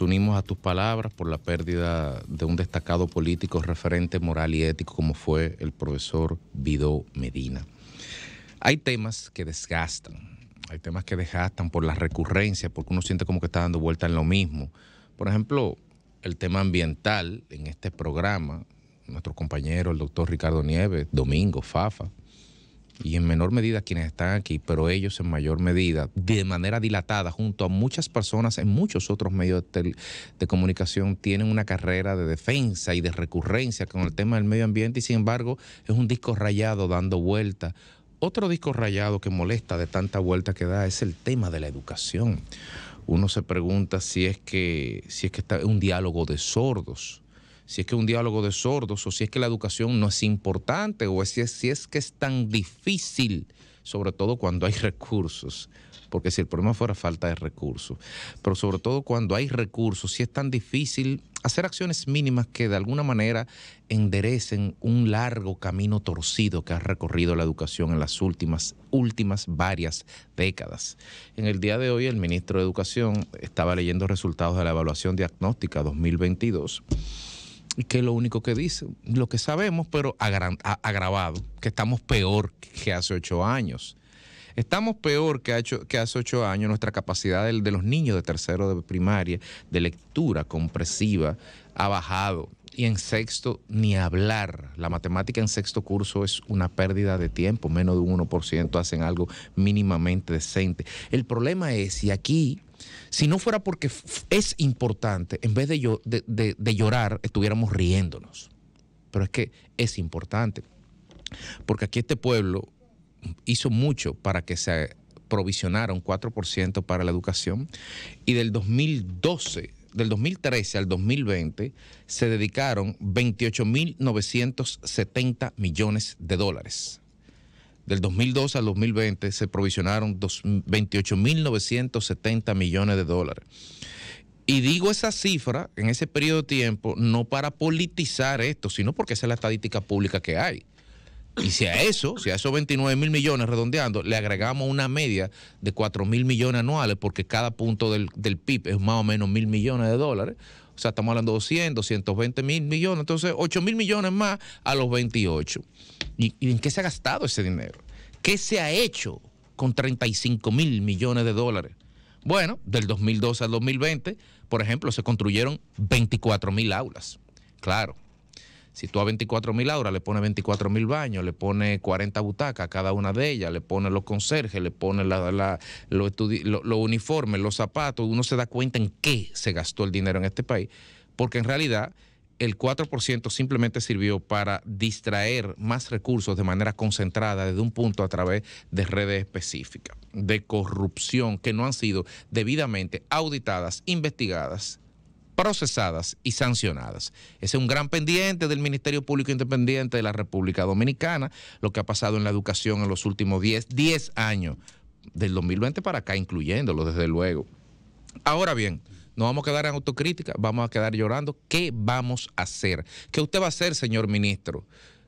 unimos a tus palabras por la pérdida de un destacado político referente moral y ético como fue el profesor Vido Medina. Hay temas que desgastan, hay temas que desgastan por la recurrencia, porque uno siente como que está dando vuelta en lo mismo. Por ejemplo, el tema ambiental en este programa, nuestro compañero, el doctor Ricardo Nieves, Domingo, Fafa, y en menor medida quienes están aquí, pero ellos en mayor medida, de manera dilatada, junto a muchas personas en muchos otros medios de, comunicación, tienen una carrera de defensa y de recurrencia con el tema del medio ambiente y sin embargo es un disco rayado dando vueltas. Otro disco rayado que molesta de tanta vuelta que da es el tema de la educación. Uno se pregunta si es que, si es que está un diálogo de sordos si es que un diálogo de sordos o si es que la educación no es importante o si es, que es tan difícil, sobre todo cuando hay recursos, porque si el problema fuera falta de recursos, pero sobre todo cuando hay recursos, si es tan difícil hacer acciones mínimas que de alguna manera enderecen un largo camino torcido que ha recorrido la educación en las últimas, últimas varias décadas. En el día de hoy el ministro de Educación estaba leyendo resultados de la evaluación diagnóstica 2022 y que es lo único que dice, lo que sabemos, pero agravado, que estamos peor que hace ocho años. Estamos peor que, que hace ocho años nuestra capacidad de, de, los niños de tercero de primaria de lectura compresiva ha bajado. Y en sexto, ni hablar. La matemática en sexto curso es una pérdida de tiempo. Menos de un 1% hacen algo mínimamente decente. El problema es, y aquí si no fuera porque es importante, en vez de, llorar, estuviéramos riéndonos. Pero es que es importante, porque aquí este pueblo hizo mucho para que se provisionara un 4% para la educación y del 2012 del 2013 al 2020 se dedicaron 28.970 millones de dólares del 2012 al 2020 se provisionaron 28.970 millones de dólares. Y digo esa cifra en ese periodo de tiempo no para politizar esto, sino porque esa es la estadística pública que hay. Y si a eso, si a esos 29 mil millones redondeando, le agregamos una media de 4 mil millones anuales, porque cada punto del, PIB es más o menos 1.000 millones de dólares, o sea, estamos hablando de 200, 220 mil millones, entonces 8 mil millones más a los 28. ¿Y, en qué se ha gastado ese dinero? ¿Qué se ha hecho con 35 mil millones de dólares? Bueno, del 2012 al 2020, por ejemplo, se construyeron 24 mil aulas. Claro, si tú a 24 mil ahora le pones 24 mil baños, le pones 40 butacas a cada una de ellas, le pones los conserjes, le pones los lo, uniformes, los zapatos, uno se da cuenta en qué se gastó el dinero en este país, porque en realidad el 4% simplemente sirvió para distraer más recursos de manera concentrada desde un punto a través de redes específicas de corrupción que no han sido debidamente auditadas, investigadas procesadas y sancionadas. Ese es un gran pendiente del Ministerio Público Independiente de la República Dominicana, lo que ha pasado en la educación en los últimos 10, 10 años, del 2020 para acá, incluyéndolo, desde luego. Ahora bien, no vamos a quedar en autocrítica, vamos a quedar llorando. ¿Qué vamos a hacer? ¿Qué usted va a hacer, señor ministro?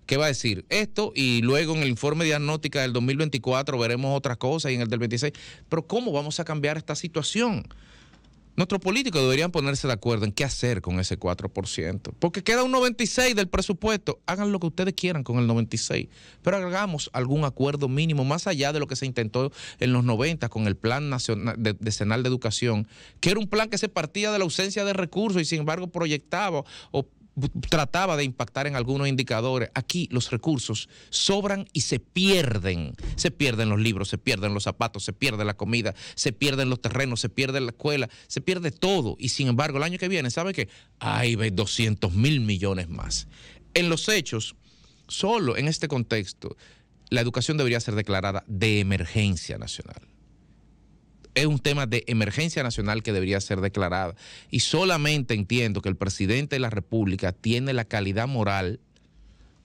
¿Qué va a decir? Esto y luego en el informe diagnóstica del 2024 veremos otras cosas y en el del 26. Pero ¿cómo vamos a cambiar esta situación? Nuestros políticos deberían ponerse de acuerdo en qué hacer con ese 4%, porque queda un 96 del presupuesto. Hagan lo que ustedes quieran con el 96, pero hagamos algún acuerdo mínimo más allá de lo que se intentó en los 90 con el Plan Nacional Decenal de Educación, que era un plan que se partía de la ausencia de recursos y sin embargo proyectaba o trataba de impactar en algunos indicadores. Aquí los recursos sobran y se pierden. Se pierden los libros, se pierden los zapatos, se pierde la comida, se pierden los terrenos, se pierde la escuela, se pierde todo. Y sin embargo, el año que viene, ¿sabe qué? Hay 200 mil millones más. En los hechos, solo en este contexto, la educación debería ser declarada de emergencia nacional es un tema de emergencia nacional que debería ser declarada. Y solamente entiendo que el presidente de la República tiene la calidad moral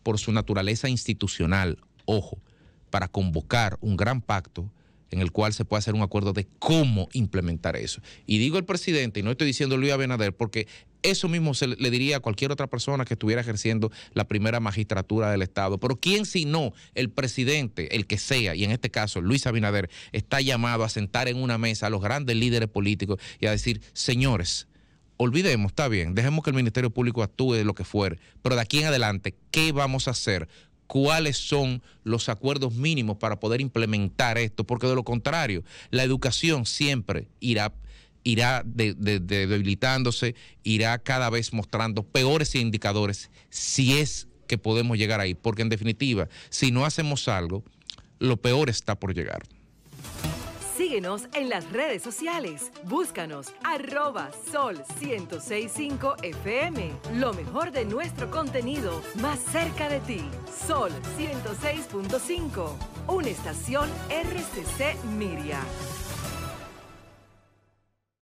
por su naturaleza institucional, ojo, para convocar un gran pacto en el cual se puede hacer un acuerdo de cómo implementar eso. Y digo el presidente, y no estoy diciendo Luis Abinader, porque eso mismo se le diría a cualquier otra persona que estuviera ejerciendo la primera magistratura del Estado. Pero ¿quién si no el presidente, el que sea, y en este caso Luis Abinader, está llamado a sentar en una mesa a los grandes líderes políticos y a decir, señores, olvidemos, está bien, dejemos que el Ministerio Público actúe de lo que fuere, pero de aquí en adelante, ¿qué vamos a hacer? cuáles son los acuerdos mínimos para poder implementar esto, porque de lo contrario, la educación siempre irá irá debilitándose, irá cada vez mostrando peores indicadores si es que podemos llegar ahí, porque en definitiva, si no hacemos algo, lo peor está por llegar. Síguenos en las redes sociales. Búscanos arroba sol 1065 FM. Lo mejor de nuestro contenido más cerca de ti. Sol 106.5, una estación RCC Miria.